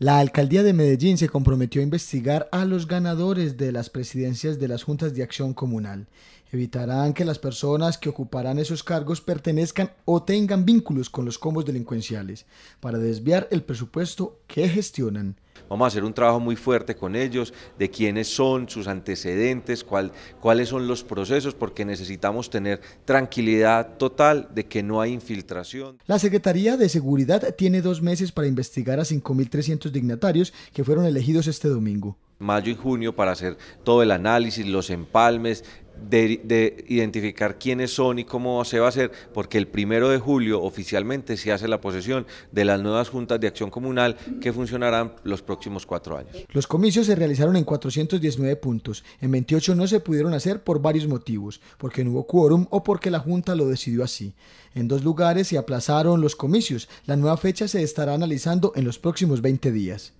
La alcaldía de Medellín se comprometió a investigar a los ganadores de las presidencias de las juntas de acción comunal. Evitarán que las personas que ocuparán esos cargos pertenezcan o tengan vínculos con los combos delincuenciales para desviar el presupuesto que gestionan. Vamos a hacer un trabajo muy fuerte con ellos, de quiénes son, sus antecedentes, cuál, cuáles son los procesos, porque necesitamos tener tranquilidad total de que no hay infiltración. La Secretaría de Seguridad tiene dos meses para investigar a 5.300 dignatarios que fueron elegidos este domingo mayo y junio para hacer todo el análisis, los empalmes, de, identificar quiénes son y cómo se va a hacer, porque el primero de julio oficialmente se hace la posesión de las nuevas juntas de acción comunal que funcionarán los próximos cuatro años. Los comicios se realizaron en 419 puntos, en 28 no se pudieron hacer por varios motivos, porque no hubo quórum o porque la junta lo decidió así. En dos lugares se aplazaron los comicios, la nueva fecha se estará analizando en los próximos 20 días.